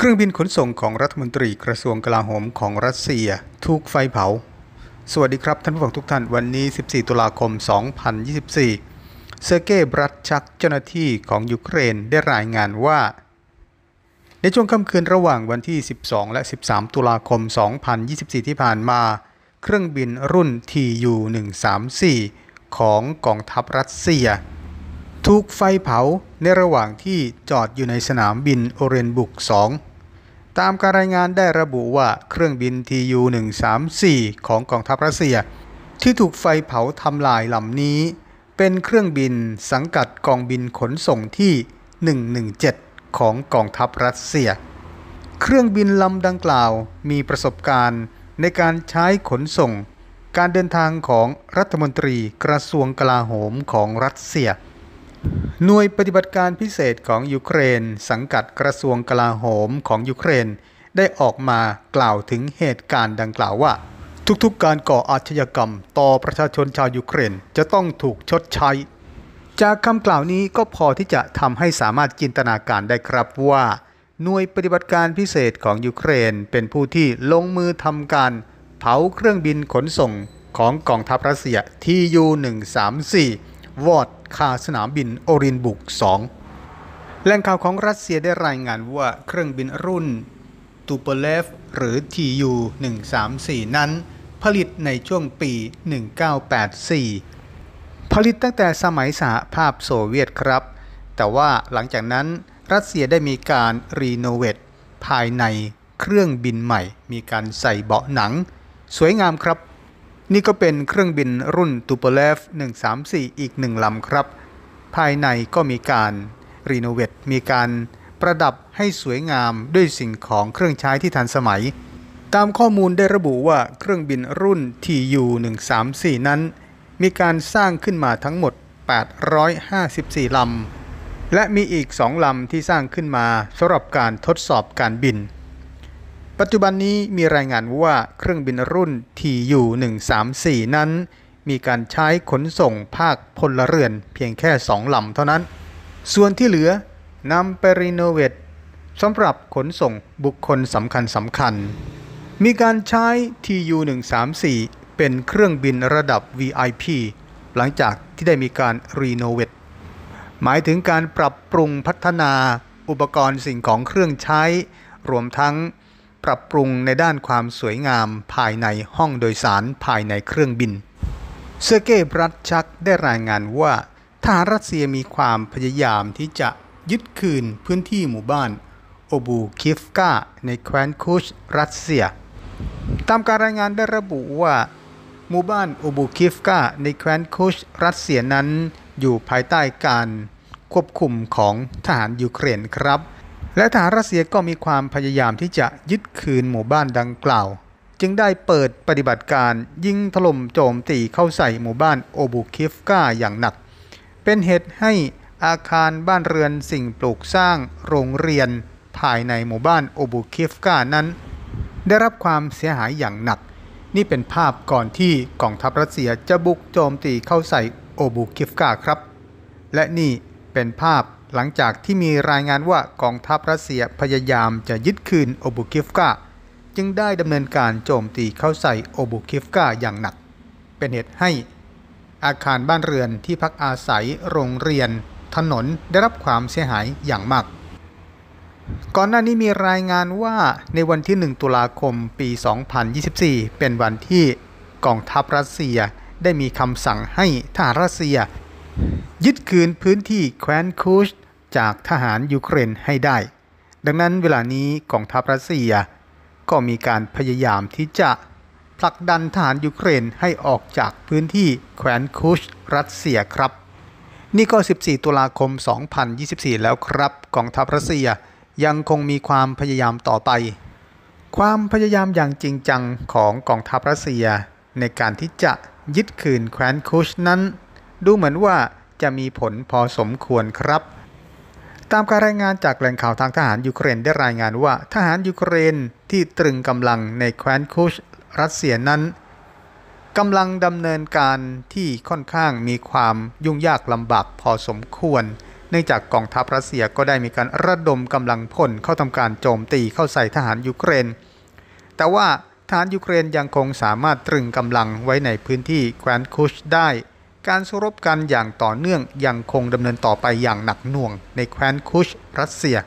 เครื่องบินขนส่งของรัฐมนตรีกระทรวงกลาโหมของรัสเซียถูกไฟเผา สวัสดีครับท่านผู้ฟังทุกท่านวันนี้ 14 ตุลาคม 2024 เซอร์เกย์ บรัตชักเจ้าหน้าที่ของยูเครนได้รายงานว่า ในช่วงค่ำคืนระหว่างวันที่ 12 และ 13 ตุลาคม 2024 ที่ผ่านมาเครื่องบินรุ่น TU-134 ของกองทัพรัสเซียถูกไฟเผาในระหว่างที่จอดอยู่ในสนามบินโอเรนบุก2ตามการรายงานได้ระบุว่าเครื่องบิน TU-134 ของกองทัพรัสเซีย ที่ถูกไฟเผาทำลายลำนี้ เป็นเครื่องบินสังกัดกองบินขนส่งที่ 117 ของกองทัพรัสเซีย เครื่องบินลำดังกล่าวมีประสบการณ์ในการใช้ขนส่ง การเดินทางของรัฐมนตรีกระทรวงกลาโหมของรัสเซียหน่วยปฏิบัติการพิเศษของยูเครน สังกัดกระทรวงกลาโหมของยูเครน ได้ออกมากล่าวถึงเหตุการณ์ดังกล่าวว่า ทุกๆการก่ออาชญากรรม ต่อประชาชนชาวยูเครนจะต้องถูกชดใช้ จากคำกล่าวนี้ก็พอที่จะทำให้สามารถจินตนาการได้ครับว่า หน่วยปฏิบัติการพิเศษของยูเครน เป็นผู้ที่ลงมือทำการเผาเครื่องบินขนส่งของกองทัพรัสเซียทียู134วอดคาสนามบินโอรินบุก 2 แหล่งข่าวของรัสเซียได้รายงานว่าเครื่องบินรุ่นตูเปเลฟ หรือ TU 134นั้น ผลิตในช่วงปี 1984 ผลิตตั้งแต่สมัยสหภาพโซเวียตครับ แต่ว่าหลังจากนั้นรัสเซียได้มีการรีโนเวทภายในเครื่องบินใหม่มีการใส่เบาะหนัง สวยงามครับนี่ก็เป็นเครื่องบินรุ่นตูเปเลฟ134 อีกหนึ่งลำครับ ภายในก็มีการรีโนเวทมีการประดับให้สวยงามด้วยสิ่งของเครื่องใช้ที่ทันสมัย ตามข้อมูลได้ระบุว่าเครื่องบินรุ่น TU 134นั้น มีการสร้างขึ้นมาทั้งหมด 854 ลำ และมีอีก 2ลำที่สร้างขึ้นมาสำหรับการทดสอบการบินปัจจุบันนี้มีรายงานว่าเครื่องบินรุ่น TU 134นั้น มีการใช้ขนส่งภาคพลเรือนเพียงแค่สองลำเท่านั้น ส่วนที่เหลือนำไปรีโนเวทสำหรับขนส่งบุคคลสำคัญสำคัญ มีการใช้ TU 134เป็นเครื่องบินระดับ VIP หลังจากที่ได้มีการรีโนเวทหมายถึงการปรับปรุงพัฒนาอุปกรณ์สิ่งของเครื่องใช้ รวมทั้งปรับปรุงในด้านความสวยงามภายในห้องโดยสารภายในเครื่องบิน เซอร์เกย์บรัตชักได้รายงานว่าทหารรัสเซียมีความพยายามที่จะยึดคืนพื้นที่หมู่บ้านโอบูคิฟกาในแคว้นคูชรัสเซีย ตามการรายงานได้ระบุว่าหมู่บ้านโอบูคิฟกาในแคว้นคูชรัสเซียนั้นอยู่ภายใต้การ ควบคุมของทหารยูเครนครับและทหารรัสเซียก็มีความพยายามที่จะยึดคืนหมู่บ้านดังกล่าว จึงได้เปิดปฏิบัติการยิงถล่มโจมตีเข้าใส่หมู่บ้านโอบูคิฟกาอย่างหนัก เป็นเหตุให้อาคารบ้านเรือนสิ่งปลูกสร้างโรงเรียนภายในหมู่บ้านโอบูคิฟกานั้น ได้รับความเสียหายอย่างหนัก นี่เป็นภาพก่อนที่กองทัพรัสเซียจะบุกโจมตีเข้าใส่โอบูคิฟกาครับและนี่เป็นภาพหลังจากที่มีรายงานว่ากองทัพรัสเซียพยายามจะยึดคืนโอบูคิฟกาจึงได้ดำเนินการโจมตีเข้าใส่โอบูคิฟกาอย่างหนัก เป็นเหตุให้ อาคารบ้านเรือนที่พักอาศัยโรงเรียน ถนนได้รับความเสียหายอย่างมาก ก่อนหน้านี้มีรายงานว่าในวันที่ 1 ตุลาคมปี 2024 เป็นวันที่กองทัพรัสเซียได้มีคำสั่งให้ทหารรัสเซียยึดคืนพื้นที่แคว้นคูชจากทหารยูเครนให้ได้ ดังนั้นเวลานี้กองทัพรัสเซียก็มีการพยายามที่จะผลักดันทหารยูเครนให้ออกจากพื้นที่แคว้นคูชรัสเซียครับนี่ก็14 ตุลาคม 2024 แล้วครับกองทัพรัสเซียยังคงมีความพยายามต่อไป ความพยายามอย่างจริงจังของกองทัพรัสเซียในการที่จะยึดคืนแคว้นคูชนั้น ดูเหมือนว่าจะมีผลพอสมควรครับ ตามการรายงานจากแหล่งข่าวทางทหารยูเครนได้รายงานว่า ทหารยูเครนที่ตรึงกำลังในแคว้นคูชรัสเซียนั้นกำลังดำเนินการที่ค่อนข้างมีความยุ่งยากลำบากพอสมควรเนื่องจากกองทัพรัสเซียก็ได้มีการระดมกำลังพลเข้าทำการโจมตีเข้าใส่ทหารยูเครน แต่ว่าทหารยูเครนยังคงสามารถตรึงกำลังไว้ในพื้นที่แคว้นคูชได้การสู้รบกันอย่างต่อเนื่องยังคงดำเนินต่อไปอย่างหนักหน่วงในแคว้นคุชรัสเซีย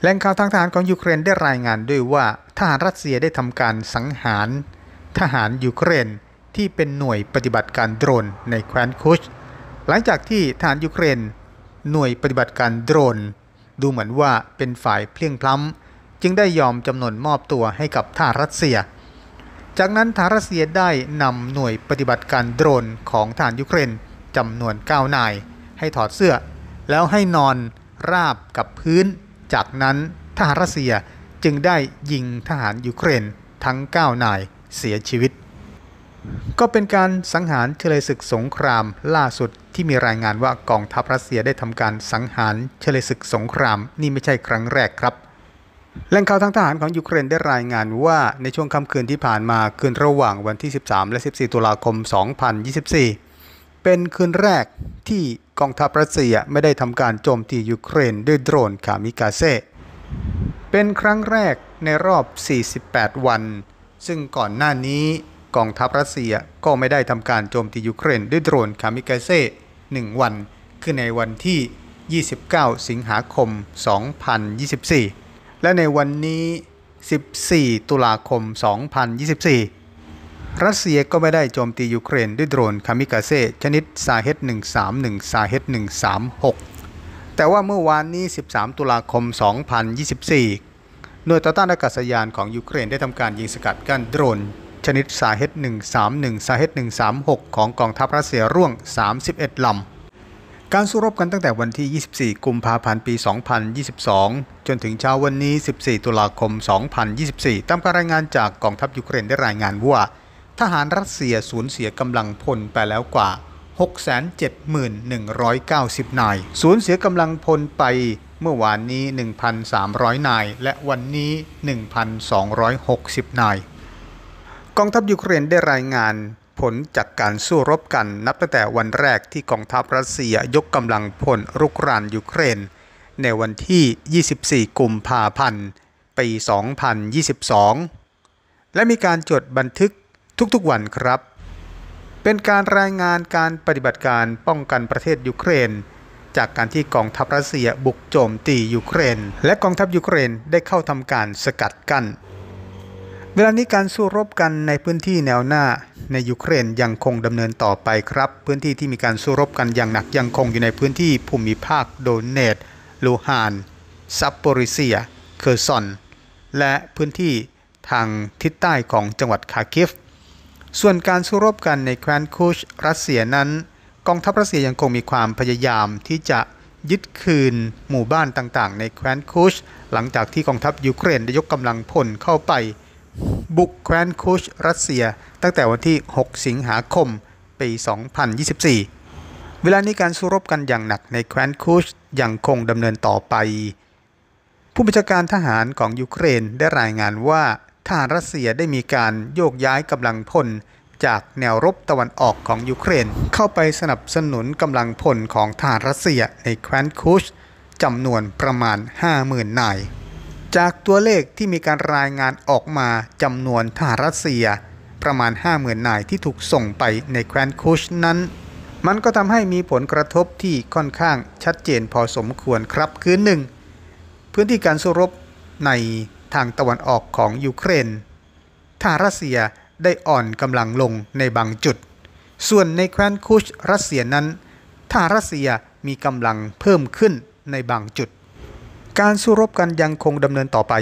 แหล่งข่าวทางทหารของยูเครนได้รายงานด้วยว่าทหารรัสเซียได้ทำการสังหาร ทหารยูเครนที่เป็นหน่วยปฏิบัติการโดรนในแคว้นคุช หลังจากที่ทหารยูเครน หน่วยปฏิบัติการโดรน ดูเหมือนว่าเป็นฝ่ายเพลียงพล้ำจึงได้ยอมจำนวนมอบตัวให้กับทหารรัสเซียจากนั้นทารัสเซียได้นำหน่วยปฏิบัติการโดรนของทหารยูเครนจำนวน9นาย ให้ถอดเสื้อ แล้วให้นอนราบกับพื้น จากนั้นทหารรัสเซียจึงได้ยิงทหารยูเครนทั้ง9นายเสียชีวิต ก็เป็นการสังหารเฉลยศึกสงครามล่าสุดที่มีรายงานว่ากองทัพรัสเซียได้ทำการสังหารเฉลยศึกสงครามนี่ไม่ใช่ครั้งแรกครับแหล่งข่าวทางทหารของยูเครนได้รายงานว่าในช่วงค่ำคืนที่ผ่านมาคืนระหว่างวันที่ 13 และ 14ตุลาคม 2024 เป็นคืนแรกที่กองทัพรัสเซียไม่ได้ทำการโจมตียูเครนด้วยโดรนคามิกาเซ่เป็นครั้งแรกในรอบ 48 วัน ซึ่งก่อนหน้านี้กองทัพรัสเซียก็ไม่ได้ทำการโจมตียูเครนด้วยโดรนคามิกาเซ่1วัน คือในวันที่ 29 สิงหาคม 2024และในวันนี้ 14 ตุลาคม 2024 รัสเซียก็ไม่ได้โจมตียูเครนด้วยโดรนคามิกาเซ่ชนิดซาเฮต131 ซาเฮต136 แต่ว่าเมื่อวานนี้ 13 ตุลาคม 2024หน่วยต่อต้านอากาศยานของยูเครนได้ทำการยิงสกัดกั้นโดรน ชนิดซาเฮต131 ซาเฮต136 ของกองทัพรัสเซียร่วง 31 ลำการสู้รบกันตั้งแต่วันที่ 24 กุมภาพันธ์ ปี 2022 จนถึงเช้าวันนี้ 14 ตุลาคม 2024 ตามการรายงานจากกองทัพยูเครนได้รายงานว่า ทหารรัสเซียสูญเสียกำลังพลไปแล้วกว่า 671,190 นาย สูญเสียกำลังพลไปเมื่อวานนี้ 1,300 นาย และวันนี้ 1,260 นาย กองทัพยูเครนได้รายงานผลจากการสู้รบกันนับตั้งแต่วันแรกที่กองทัพรัสเซียยกกำลังพลรุกรานยูเครน ในวันที่ 24 กุมภาพันธ์ ปี 2022 และมีการจดบันทึกทุกๆวันครับ เป็นการรายงานการปฏิบัติการป้องกันประเทศยูเครน จากการที่กองทัพรัสเซียบุกโจมตียูเครน และกองทัพยูเครนได้เข้าทำการสกัดกั้นเวลานี้การสู้รบกันในพื้นที่แนวหน้าในยูเครนยังคงดำเนินต่อไปครับ พื้นที่ที่มีการสู้รบกันอย่างหนักยังคงอยู่ในพื้นที่ภูมิภาค โดเนต ลูฮานซับโปริเซียเคอร์ซอนและพื้นที่ทางทิศใต้ของจังหวัดคาคิฟส่วนการสู้รบกันในแคว้นคูชรัสเซียนั้น กองทัพรัสเซียยังคงมีความพยายามที่จะยึดคืน หมู่บ้านต่างๆ ในแคว้นคูชหลังจากที่กองทัพยูเครนได้ยกกำลังพลเข้าไปบุกแคว้นคูชรัสเซีย ตั้งแต่วันที่ 6 สิงหาคม ปี 2024 เวลานี้การสู้รบกันอย่างหนักในแคว้นคูช ยังคงดำเนินต่อไป ผู้บัญชาการทหารของยูเครนได้รายงานว่าทหารรัสเซียได้มีการโยกย้ายกำลังพลจากแนวรบตะวันออกของยูเครนเข้าไปสนับสนุนกำลังพลของทหารรัสเซียในแคว้นคูชจำนวนประมาณ 50,000 นายจากตัวเลขที่มีการรายงานออกมาจำนวนทหารรัสเซียประมาณ50,000นายที่ถูกส่งไปในแคว้นคุชนั้น มันก็ทำให้มีผลกระทบที่ค่อนข้างชัดเจนพอสมควรครับคือหนึ่ง พื้นที่การสู้รบในทางตะวันออกของยูเครนทหารรัสเซียได้อ่อนกำลังลงในบางจุด ส่วนในแคว้นคุชรัสเซียนั้นทหารรัสเซียมีกำลังเพิ่มขึ้นในบางจุดการสู้รบกันยังคงดำเนินต่อไป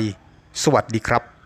สวัสดีครับ